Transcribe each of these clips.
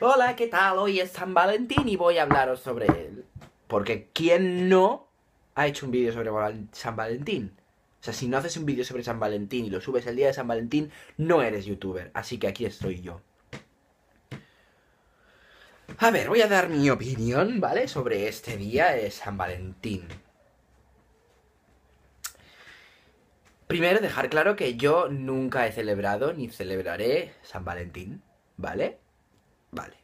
Hola, ¿qué tal? Hoy es San Valentín y voy a hablaros sobre él. Porque ¿quién no ha hecho un vídeo sobre San Valentín? O sea, si no haces un vídeo sobre San Valentín y lo subes el día de San Valentín, no eres youtuber. Así que aquí estoy yo. A ver, voy a dar mi opinión, ¿vale? Sobre este día de San Valentín. Primero, dejar claro que yo nunca he celebrado ni celebraré San Valentín, ¿vale? Vale.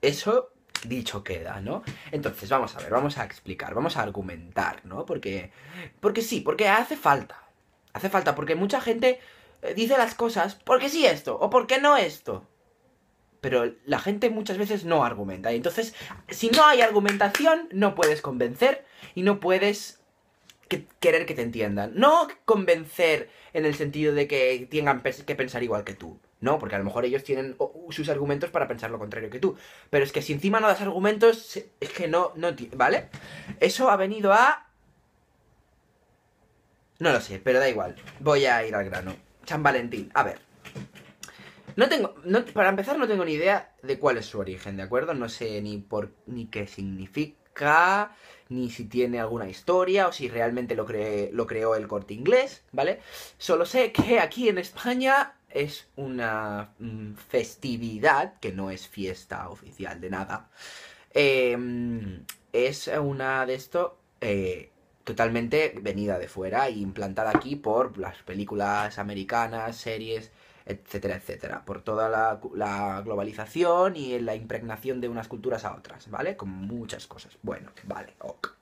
Eso dicho queda, ¿no? Entonces, vamos a ver, vamos a explicar, vamos a argumentar, ¿no? Porque, porque sí, porque hace falta. Hace falta, porque mucha gente eh, dice las cosas, porque sí esto, o porque no esto. Pero la gente muchas veces no argumenta. Y entonces, si no hay argumentación, no puedes convencer y no puedes querer que te entiendan. No convencer en el sentido de que tengan que pensar igual que tú. No, porque a lo mejor ellos tienen sus argumentos para pensar lo contrario que tú. Pero es que si encima no das argumentos, es que no, no, ¿vale? Eso ha venido a... No lo sé, pero da igual. Voy a ir al grano. San Valentín, a ver. No tengo, para empezar, no tengo ni idea de cuál es su origen, ¿de acuerdo? No sé ni por, ni qué significa ni si tiene alguna historia o si realmente lo, lo creó el corte inglés, ¿vale? Solo sé que aquí en España es una mm, festividad, que no es fiesta oficial de nada, em, es una de esto eh, totalmente venida de fuera e implantada aquí por las películas americanas, series etcétera, etcétera, por toda la, globalización y la impregnación de unas culturas a otras, ¿vale? Con muchas cosas. Bueno, vale, ok.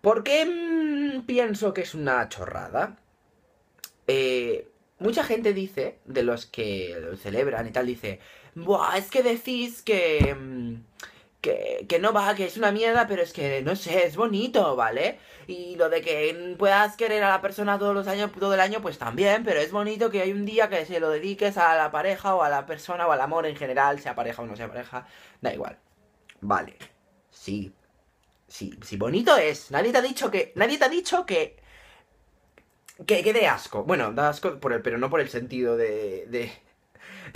¿Por qué mm, pienso que es una chorrada? Eh, mucha gente dice, de los que celebran y tal, dice, Buah, es que decís que... Mm, que, que, no va, que es una mierda, pero es que, no sé, es bonito, ¿vale? Y lo de que puedas querer a la persona todos los años, todo el año, pues también, pero es bonito que hay un día que se lo dediques a la pareja o a la persona o al amor en general, sea pareja o no sea pareja, da igual. Vale, sí, sí, sí, bonito es. Nadie te ha dicho que, nadie te ha dicho que, que, quede asco. Bueno, da asco por el, pero no por el sentido de, de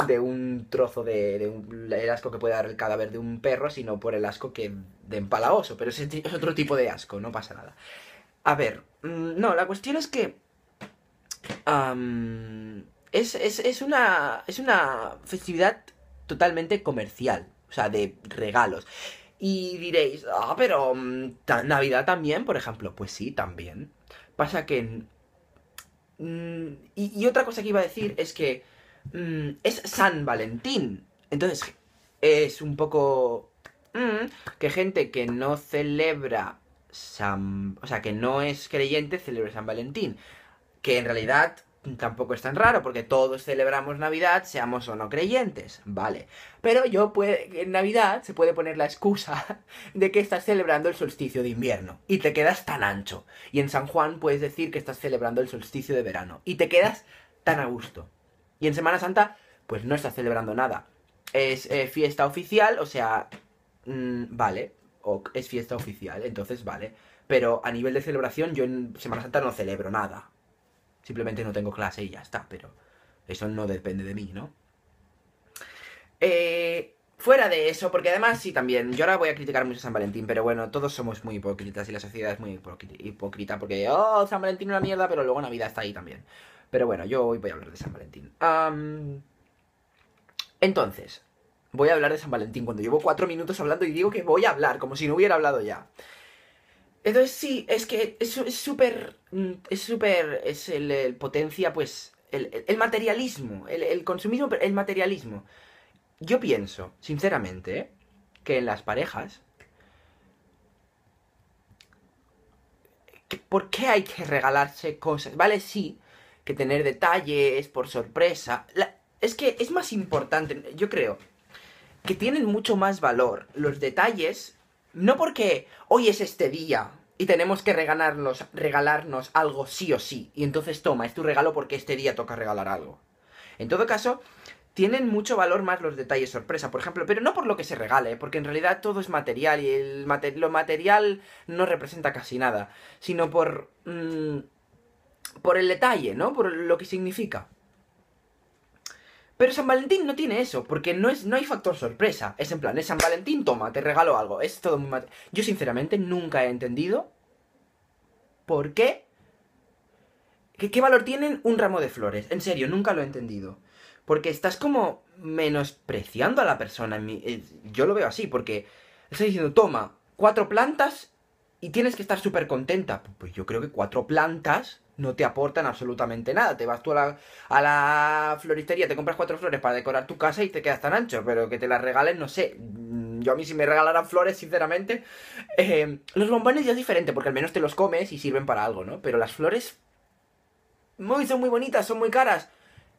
de un trozo de, un, asco que puede dar el cadáver de un perro, sino por el asco que de empalagoso. Pero es otro tipo de asco, no pasa nada. A ver, mm, no, la cuestión es que... es, es, una, es una festividad totalmente comercial, o sea, de regalos. Y diréis, ah, pero mm, Navidad también, por ejemplo. Pues sí, también. Pasa que... Mm, y, otra cosa que iba a decir es que Mm, es San Valentín. Entonces, es un poco... Mm, que gente que no celebra San... O sea, que no es creyente, celebre San Valentín. Que en realidad tampoco es tan raro, porque todos celebramos Navidad, seamos o no creyentes, ¿vale? Pero yo en Navidad se puede poner la excusa de que estás celebrando el solsticio de invierno y te quedas tan ancho. Y en San Juan puedes decir que estás celebrando el solsticio de verano y te quedas tan a gusto. Y en Semana Santa, pues no está celebrando nada. Es eh, fiesta oficial, o sea, mm, vale, o es fiesta oficial, entonces vale. Pero a nivel de celebración, yo en Semana Santa no celebro nada. Simplemente no tengo clase y ya está, pero eso no depende de mí, ¿no? Eh, fuera de eso, porque además sí también, yo ahora voy a criticar mucho a San Valentín, pero bueno, todos somos muy hipócritas y la sociedad es muy hipócrita porque, oh, San Valentín una mierda, pero luego Navidad está ahí también. Pero bueno, yo hoy voy a hablar de San Valentín. entonces, voy a hablar de San Valentín cuando llevo cuatro minutos hablando y digo que voy a hablar, como si no hubiera hablado ya. Entonces sí, es que es súper, mm, es súper, es, el, potencia, pues, el, materialismo, el, consumismo, el materialismo. Yo pienso, sinceramente, que en las parejas... ¿Por qué hay que regalarse cosas? Vale, sí, que tener detalles por sorpresa. es que es más importante, yo creo, que tienen mucho más valor los detalles, no porque hoy es este día y tenemos que regalarnos, regalarnos algo sí o sí, y entonces toma, es tu regalo porque este día toca regalar algo. En todo caso, tienen mucho valor más los detalles sorpresa, por ejemplo, pero no por lo que se regale, porque en realidad todo es material y el lo material no representa casi nada, sino por... Mm, por el detalle, ¿no? Por lo que significa. Pero San Valentín no tiene eso, porque no, es, no hay factor sorpresa. Es en plan, es San Valentín, toma, te regalo algo. Es todo muy Yo sinceramente nunca he entendido por qué... ¿Qué, valor tienen un ramo de flores? En serio, nunca lo he entendido. Porque estás como menospreciando a la persona. Eh, yo lo veo así, porque estás diciendo, toma, cuatro plantas y tienes que estar súper contenta. Pues, pues yo creo que cuatro plantas no te aportan absolutamente nada. Te vas tú a la, floristería, te compras cuatro flores para decorar tu casa y te quedas tan ancho, pero que te las regalen, no sé. Mm, yo a mí si me regalaran flores, sinceramente... Eh, los bombones ya es diferente, porque al menos te los comes y sirven para algo, ¿no? Pero las flores... Muy, son muy bonitas, son muy caras.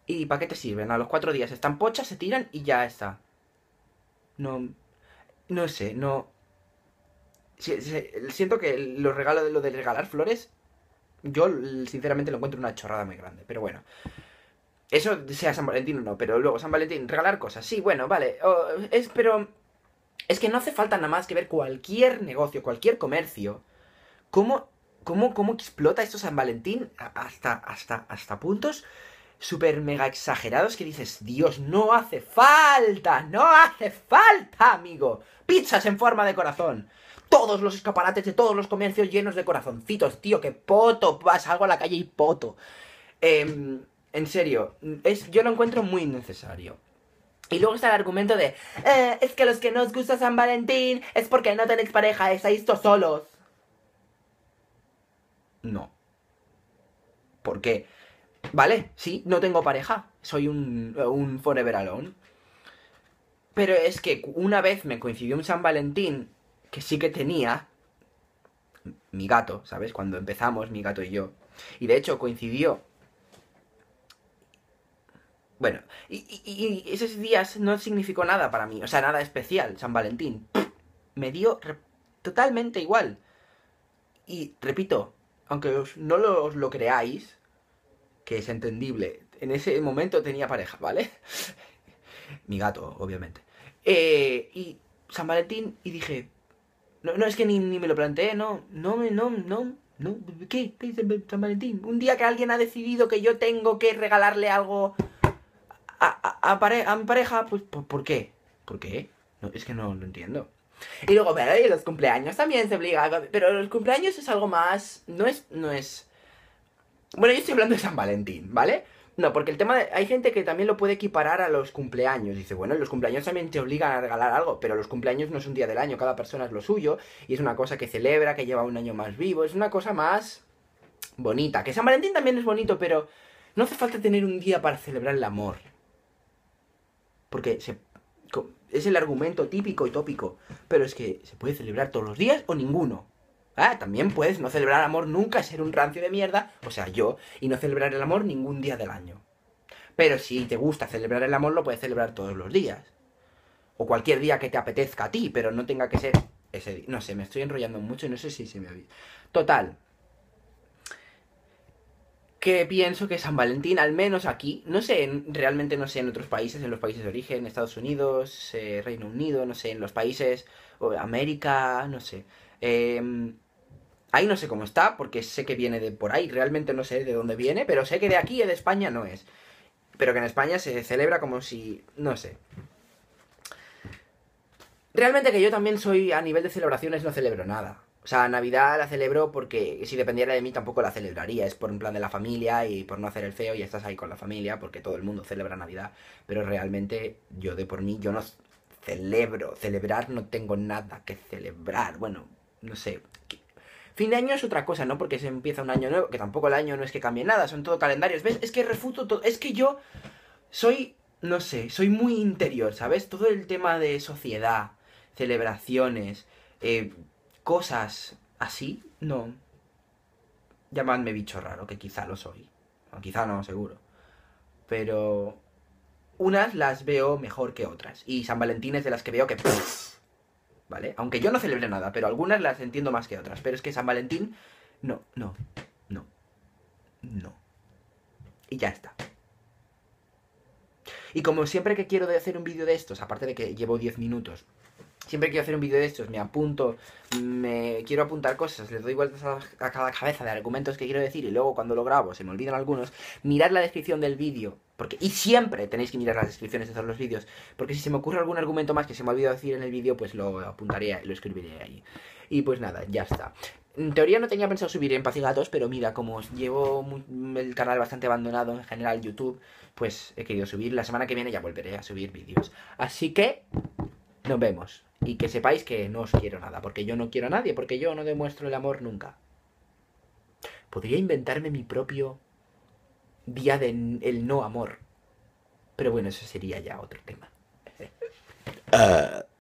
¿Y para qué te sirven? A los cuatro días están pochas, se tiran y ya está. No... No sé, no... Siento que lo, regalo, lo de regalar flores yo, sinceramente, lo encuentro una chorrada muy grande, pero bueno. Eso sea San Valentín o no, pero luego San Valentín, regalar cosas. Sí, bueno, vale. es, pero. Es que no hace falta nada más que ver cualquier negocio, cualquier comercio. ¿Cómo, cómo, cómo explota esto San Valentín hasta, hasta, hasta puntos super mega exagerados que dices, Dios, no hace falta, no hace falta, amigo. Pizzas en forma de corazón todos los escaparates de todos los comercios llenos de corazoncitos, tío, que poto, algo a la calle y poto. Em, en serio, es, yo lo encuentro muy necesario Y luego está el argumento de, eh, es que los que no os gusta San Valentín es porque no tenéis pareja, estáis todos solos. No. ¿Por qué? Vale, sí, no tengo pareja, soy un, un forever alone. Pero es que una vez me coincidió un San Valentín que sí que tenía mi gato, ¿sabes? Cuando empezamos, mi gato y yo. Y de hecho coincidió. Bueno, y, esos días no significó nada para mí, o sea, nada especial, San Valentín. Me dio totalmente igual. Y repito, aunque no os lo creáis, que es entendible, en ese momento tenía pareja, ¿vale? mi gato, obviamente. Eh, y San Valentín, y dije, no, no es que ni, me lo planteé, no. No, no, no. no. ¿Qué? dice San Valentín? Un día que alguien ha decidido que yo tengo que regalarle algo a, a, mi pareja, pues ¿por, qué? ¿Por qué? No, es que no lo entiendo. Y luego, pero y los cumpleaños también se obliga. Pero los cumpleaños es algo más. No es. No es. Bueno, yo estoy hablando de San Valentín, ¿vale? No, porque el tema hay gente que también lo puede equiparar a los cumpleaños. Dice, bueno, los cumpleaños también te obligan a regalar algo, pero los cumpleaños no es un día del año, cada persona es lo suyo y es una cosa que celebra, que lleva un año más vivo, es una cosa más bonita. Que San Valentín también es bonito, pero no hace falta tener un día para celebrar el amor. Porque se, es el argumento típico y tópico, pero es que se puede celebrar todos los días o ninguno. Ah, también puedes no celebrar el amor nunca, ser un rancio de mierda, o sea, yo, y no celebrar el amor ningún día del año. Pero si te gusta celebrar el amor, lo puedes celebrar todos los días. O cualquier día que te apetezca a ti, pero no tenga que ser ese día. No sé, me estoy enrollando mucho y no sé si se me Total, que pienso que San Valentín, al menos aquí, no sé, realmente no sé en otros países, en los países de origen, Estados Unidos, eh, Reino Unido, no sé, en los países, América, no sé. Em, Ahí no sé cómo está, porque sé que viene de por ahí, realmente no sé de dónde viene, pero sé que de aquí, de España, no es. Pero que en España se celebra como si... no sé. Realmente que yo también soy, a nivel de celebraciones, no celebro nada. O sea, Navidad la celebro porque si dependiera de mí tampoco la celebraría. Es por un plan de la familia y por no hacer el feo y estás ahí con la familia porque todo el mundo celebra Navidad. Pero realmente yo de por mí, yo no celebro. Celebrar no tengo nada que celebrar. Bueno, no sé. Fin de año es otra cosa, ¿no? Porque se empieza un año nuevo, que tampoco el año no es que cambie nada, son todo calendarios. ¿Ves? Es que refuto todo. Es que yo soy, no sé, soy muy interior, ¿sabes? Todo el tema de sociedad, celebraciones, eh, cosas así, no. Llamadme bicho raro, que quizá lo soy. quizá no, seguro. Pero unas las veo mejor que otras. Y San Valentín es de las que veo que... Aunque yo no celebre nada, pero algunas las entiendo más que otras. Pero es que San Valentín, no, no, no, no. Y ya está. Y como siempre que quiero hacer un vídeo de estos, aparte de que llevo 10 minutos Siempre quiero hacer un vídeo de estos, me apunto, me quiero apuntar cosas, les doy vueltas a, cada cabeza de argumentos que quiero decir y luego cuando lo grabo se me olvidan algunos. Mirad la descripción del vídeo, porque y siempre tenéis que mirar las descripciones de todos los vídeos, porque si se me ocurre algún argumento más que se me ha olvidado decir en el vídeo, pues lo apuntaré, lo escribiré ahí. Y pues nada, ya está. En teoría no tenía pensado subir en Paz pero mira, como llevo el canal bastante abandonado en general YouTube, pues he querido subir. La semana que viene ya volveré a subir vídeos. Así que nos vemos. Y que sepáis que no os quiero nada, porque yo no quiero a nadie, porque yo no demuestro el amor nunca. Podría inventarme mi propio día del no amor. Pero bueno, eso sería ya otro tema. Ah.